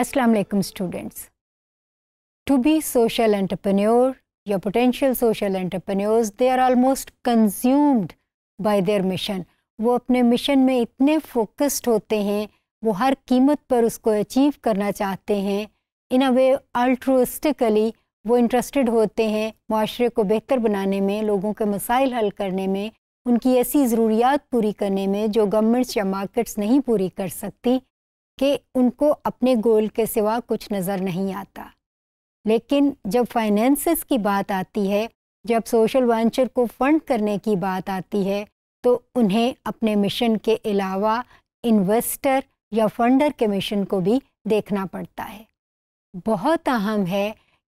Aslam students to be social entrepreneur या potential social entrepreneurs they are almost consumed by their mission वो अपने mission में इतने focused होते हैं वो हर कीमत पर उसको अचीव करना चाहते हैं इन अ वे अल्ट्रोस्टिकली वो इंटरेस्टेड होते हैं माशरे को बेहतर बनाने में लोगों के मसाइल हल करने में उनकी ऐसी ज़रूरियात पूरी करने में जो गवर्नमेंट्स या मार्केट्स नहीं पूरी कर सकती कि उनको अपने गोल के सिवा कुछ नज़र नहीं आता लेकिन जब फाइनेंसेस की बात आती है जब सोशल वेंचर को फंड करने की बात आती है तो उन्हें अपने मिशन के अलावा इन्वेस्टर या फंडर के मिशन को भी देखना पड़ता है बहुत अहम है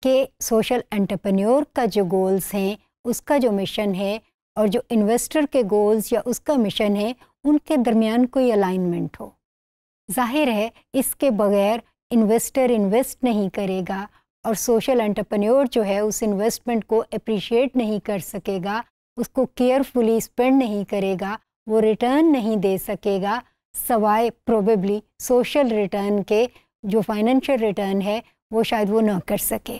कि सोशल एंटरप्रेन्योर का जो गोल्स हैं उसका जो मिशन है और जो इन्वेस्टर के गोल्स या उसका मिशन है उनके दरमियान कोई अलाइनमेंट हो जाहिर है इसके बगैर इन्वेस्टर इन्वेस्ट नहीं करेगा और सोशल एंटरप्रेन्योर जो है उस इन्वेस्टमेंट को अप्रिशिएट नहीं कर सकेगा उसको केयरफुली स्पेंड नहीं करेगा वो रिटर्न नहीं दे सकेगा सवाए प्रोबेबली सोशल रिटर्न के जो फाइनेंशियल रिटर्न है वो शायद वो ना कर सके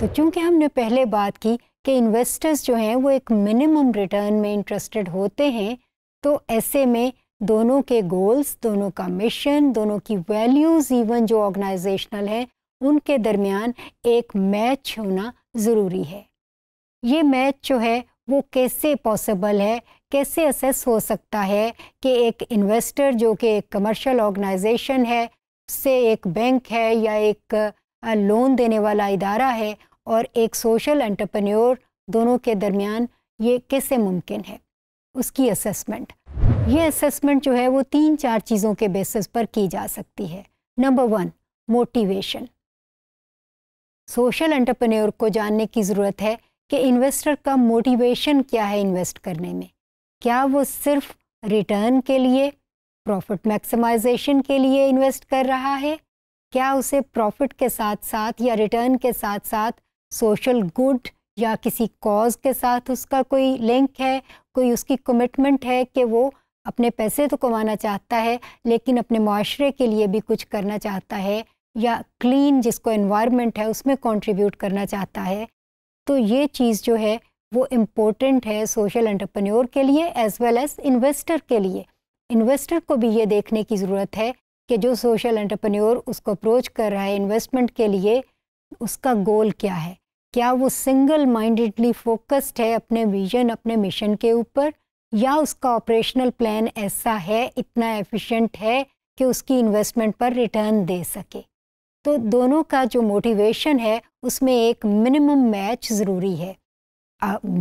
तो चूंकि हमने पहले बात की कि इन्वेस्टर्स जो हैं वो एक मिनिमम रिटर्न में इंटरेस्टेड होते हैं तो ऐसे में दोनों के गोल्स दोनों का मिशन दोनों की वैल्यूज़ इवन जो ऑर्गेनाइजेशनल हैं उनके दरमियान एक मैच होना ज़रूरी है ये मैच जो है वो कैसे पॉसिबल है कैसे असेस हो सकता है कि एक इन्वेस्टर जो कि एक कमर्शियल ऑर्गेनाइजेशन है से एक बैंक है या एक लोन देने वाला इदारा है और एक सोशल एंटरप्रेन्योर दोनों के दरमियान ये कैसे मुमकिन है उसकी असेसमेंट ये असेसमेंट जो है वो तीन चार चीज़ों के बेसिस पर की जा सकती है number one motivation social entrepreneur को जानने की ज़रूरत है कि इन्वेस्टर का मोटिवेशन क्या है इन्वेस्ट करने में क्या वो सिर्फ रिटर्न के लिए प्रॉफिट मैक्सिमाइजेशन के लिए इन्वेस्ट कर रहा है क्या उसे प्रॉफिट के साथ साथ या रिटर्न के साथ साथ सोशल गुड या किसी कॉज के साथ उसका कोई लिंक है कोई उसकी कमिटमेंट है कि वो अपने पैसे तो कमाना चाहता है लेकिन अपने माशरे के लिए भी कुछ करना चाहता है या क्लीन जिसको इन्वायरमेंट है उसमें कंट्रीब्यूट करना चाहता है तो ये चीज़ जो है वो इम्पोर्टेंट है सोशल एंटरप्रेन्योर के लिए एज वेल एज़ इन्वेस्टर के लिए इन्वेस्टर को भी ये देखने की ज़रूरत है कि जो सोशल एंटरप्रेन्योर उसको अप्रोच कर रहा है इन्वेस्टमेंट के लिए उसका गोल क्या है क्या वो सिंगल माइंडेडली फोकस्ड है अपने विजन अपने मिशन के ऊपर या उसका ऑपरेशनल प्लान ऐसा है इतना एफिशिएंट है कि उसकी इन्वेस्टमेंट पर रिटर्न दे सके तो दोनों का जो मोटिवेशन है उसमें एक मिनिमम मैच ज़रूरी है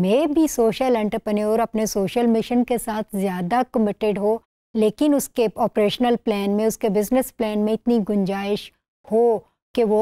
मे भी सोशल एंटरप्रेन्योर अपने सोशल मिशन के साथ ज़्यादा कमिटेड हो लेकिन उसके ऑपरेशनल प्लान में उसके बिजनेस प्लान में इतनी गुंजाइश हो कि वो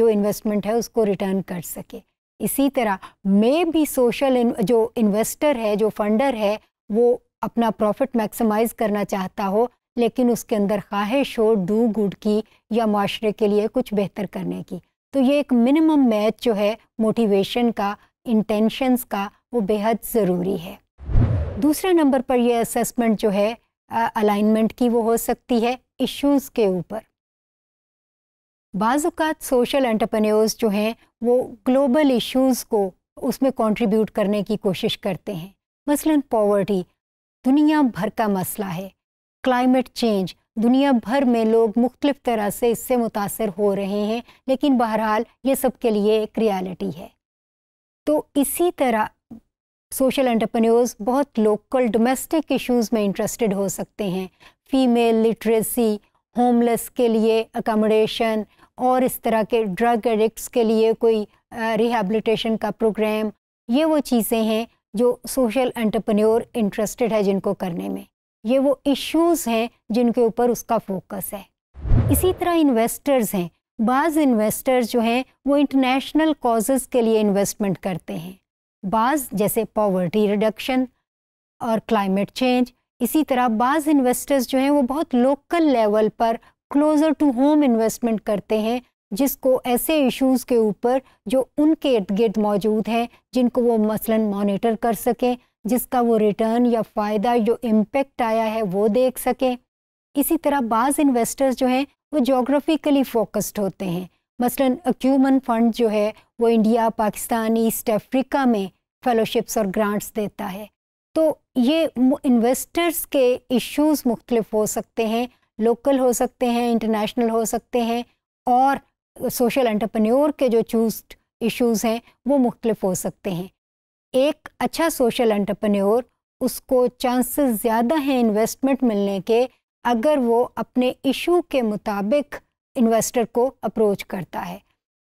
जो इन्वेस्टमेंट है उसको रिटर्न कर सके इसी तरह मे भी सोशल जो इन्वेस्टर है जो फंडर है वो अपना प्रॉफिट मैक्सिमाइज करना चाहता हो लेकिन उसके अंदर ख्वाहिश हो डू गुड की या माशरे के लिए कुछ बेहतर करने की तो ये एक मिनिमम मैच जो है मोटिवेशन का इंटेंशंस का वो बेहद ज़रूरी है दूसरे नंबर पर यह असेसमेंट जो है अलाइनमेंट की वो हो सकती है इश्यूज़ के ऊपर बाज़ात सोशल एंटरप्रेन्योर्स जो हैं वो ग्लोबल इश्यूज़ को उसमें कंट्रीब्यूट करने की कोशिश करते हैं मसलन पॉवर्टी दुनिया भर का मसला है क्लाइमेट चेंज दुनिया भर में लोग मुख्तलिफ तरह से इससे मुतासर हो रहे हैं लेकिन बहरहाल ये सब के लिए एक रियलिटी है तो इसी तरह सोशल एंटरप्रेन्योर्स बहुत लोकल डोमेस्टिक इश्यूज में इंटरेस्टेड हो सकते हैं फीमेल लिटरेसी होमलेस के लिए अकोमोडेशन और इस तरह के ड्रग एडिक्ट्स के लिए कोई रिहेबलीटेशन का प्रोग्राम ये वो चीज़ें हैं जो सोशल एंटरप्रेन्योर इंटरेस्टेड है जिनको करने में ये वो इश्यूज हैं जिनके ऊपर उसका फोकस है इसी तरह इन्वेस्टर्स हैं बाज़ इन्वेस्टर्स जो हैं वो इंटरनेशनल कॉजेज़ के लिए इन्वेस्टमेंट करते हैं बाज़ जैसे पॉवर्टी रिडक्शन और क्लाइमेट चेंज इसी तरह बाज़ इन्वेस्टर्स जो हैं वो बहुत लोकल लेवल पर क्लोज़र टू होम इन्वेस्टमेंट करते हैं जिसको ऐसे इश्यूज़ के ऊपर जो उनके इर्द गिर्द मौजूद हैं जिनको वो मसलन मॉनिटर कर सकें जिसका वो रिटर्न या फ़ायदा जो इम्पेक्ट आया है वो देख सकें इसी तरह बाज़ इन्वेस्टर्स जो हैं वो जोग्राफिकली फोकस्ड होते हैं मसलन अक्यूमन फंड जो है वो इंडिया पाकिस्तान ईस्ट अफ्रीका में फेलोशिप्स और ग्रांट्स देता है तो ये इन्वेस्टर्स के इश्यूज मुख्तलिफ हो सकते हैं लोकल हो सकते हैं इंटरनेशनल हो सकते हैं और सोशल एंटरप्रेन्योर के जो चूज इश्यूज़ हैं वो मुख्तलिफ हो सकते हैं एक अच्छा सोशल एंटरप्रेन्योर उसको चांसेस ज़्यादा हैं इन्वेस्टमेंट मिलने के अगर वो अपने इशू के मुताबिक इन्वेस्टर को अप्रोच करता है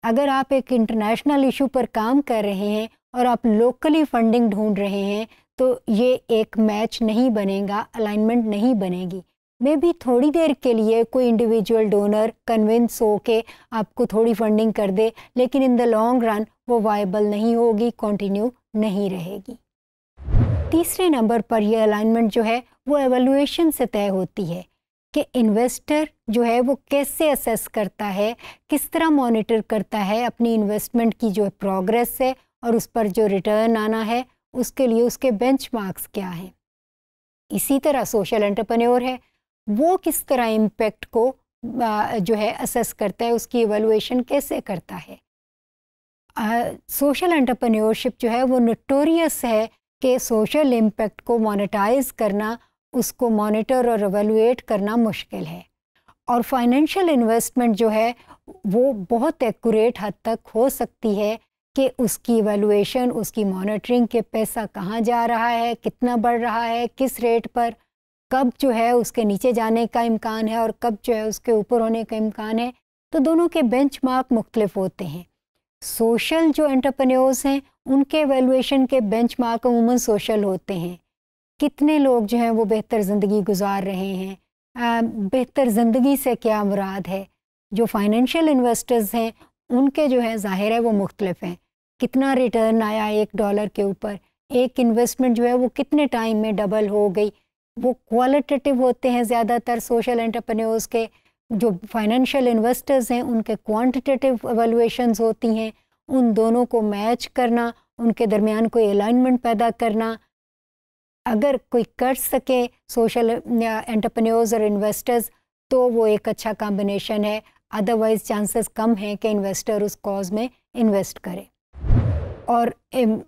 अगर आप एक इंटरनेशनल इशू पर काम कर रहे हैं और आप लोकली फंडिंग ढूंढ रहे हैं तो ये एक मैच नहीं बनेगा अलाइनमेंट नहीं बनेगी में भी थोड़ी देर के लिए कोई इंडिविजुअल डोनर कन्विंस हो के आपको थोड़ी फंडिंग कर दे लेकिन इन द लॉन्ग रन वो वायबल नहीं होगी कंटिन्यू नहीं रहेगी तीसरे नंबर पर यह अलाइनमेंट जो है वो एवेलुएशन से तय होती है कि इन्वेस्टर जो है वो कैसे असेस करता है किस तरह मॉनिटर करता है अपनी इन्वेस्टमेंट की जो प्रोग्रेस है और उस पर जो रिटर्न आना है उसके लिए उसके बेंचमार्क्स क्या हैं इसी तरह सोशल एंटरप्रेन्योर है वो किस तरह इम्पेक्ट को जो है असेस करता है उसकी एवेलुएशन कैसे करता है सोशल एंटरप्रेन्योरशिप जो है वो नोटोरियस है कि सोशल इम्पेक्ट को मोनेटाइज करना उसको मॉनिटर और एवेलुएट करना मुश्किल है और फाइनेंशियल इन्वेस्टमेंट जो है वो बहुत एक्यूरेट हद तक हो सकती है कि उसकी एवेलुएशन उसकी मॉनिटरिंग के पैसा कहाँ जा रहा है कितना बढ़ रहा है किस रेट पर कब जो है उसके नीचे जाने का इम्कान है और कब जो है उसके ऊपर होने का इम्कान है तो दोनों के बेंच मार्क मुख्तलिफ होते हैं सोशल जो एंटरप्रेन्योर्स हैं उनके वैल्यूएशन के बेंच मार्क अमूमन सोशल होते हैं कितने लोग जो हैं वो बेहतर ज़िंदगी गुजार रहे हैं बेहतर ज़िंदगी से क्या मुराद है जो फाइनेंशियल इन्वेस्टर्स हैं उनके जो है ज़ाहिर है वो मुख्तलिफ हैं कितना रिटर्न आया एक डॉलर के ऊपर एक इन्वेस्टमेंट जो है वो कितने टाइम में डबल हो गई वो क्वालिटेटिव होते हैं ज़्यादातर सोशल एंटरप्रेन्योर्स के जो फाइनेंशियल इन्वेस्टर्स हैं उनके क्वांटिटेटिव एवेलुएशन होती हैं उन दोनों को मैच करना उनके दरमियान कोई अलाइनमेंट पैदा करना अगर कोई कर सके सोशल एंटरप्रेन्योर्स और इन्वेस्टर्स तो वो एक अच्छा कॉम्बिनेशन है अदरवाइज चांसेस कम हैं कि इन्वेस्टर उस कॉज में इन्वेस्ट करें और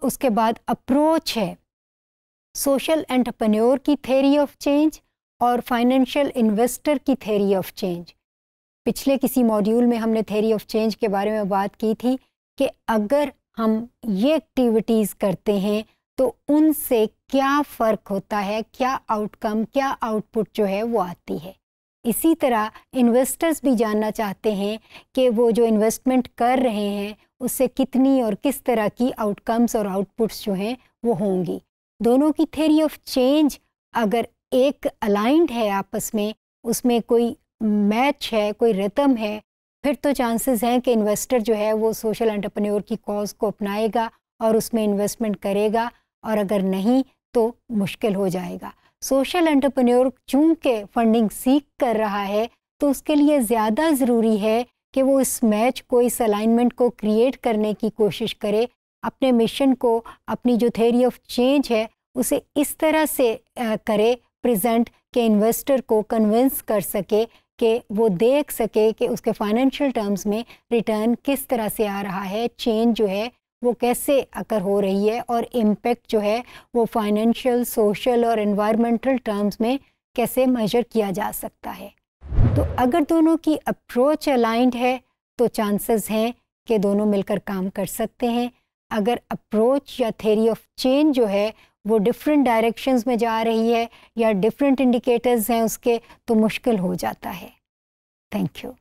उसके बाद अप्रोच है सोशल एंटरप्रेन्योर की थेरी ऑफ चेंज और फाइनेंशियल इन्वेस्टर की थेरी ऑफ चेंज पिछले किसी मॉड्यूल में हमने थेरी ऑफ चेंज के बारे में बात की थी कि अगर हम ये एक्टिविटीज़ करते हैं तो उनसे क्या फ़र्क होता है क्या आउटकम क्या आउटपुट जो है वो आती है इसी तरह इन्वेस्टर्स भी जानना चाहते हैं कि वो जो इन्वेस्टमेंट कर रहे हैं उससे कितनी और किस तरह की आउटकम्स और आउटपुट्स जो हैं वो होंगी दोनों की थेरी ऑफ चेंज अगर एक अलाइंड है आपस में उसमें कोई मैच है कोई रितम है फिर तो चांसेस हैं कि इन्वेस्टर जो है वो सोशल एंटरप्रेन्योर की कॉज को अपनाएगा और उसमें इन्वेस्टमेंट करेगा और अगर नहीं तो मुश्किल हो जाएगा सोशल एंटरप्रेन्योर चूंकि फंडिंग सीख कर रहा है तो उसके लिए ज़्यादा ज़रूरी है कि वो इस मैच को इस अलाइनमेंट को क्रिएट करने की कोशिश करे अपने मिशन को अपनी जो थेरी ऑफ चेंज है उसे इस तरह से करे प्रेजेंट के इन्वेस्टर को कन्विंस कर सके कि वो देख सके कि उसके फाइनेंशियल टर्म्स में रिटर्न किस तरह से आ रहा है चेंज जो है वो कैसे अकर हो रही है और इम्पेक्ट जो है वो फाइनेंशियल सोशल और इन्वायरमेंटल टर्म्स में कैसे मेजर किया जा सकता है तो अगर दोनों की अप्रोच अलाइंट है तो चांसेस हैं कि दोनों मिलकर काम कर सकते हैं अगर अप्रोच या थेरी ऑफ चेंज जो है वो डिफरेंट डायरेक्शंस में जा रही है या डिफरेंट इंडिकेटर्स हैं उसके तो मुश्किल हो जाता है थैंक यू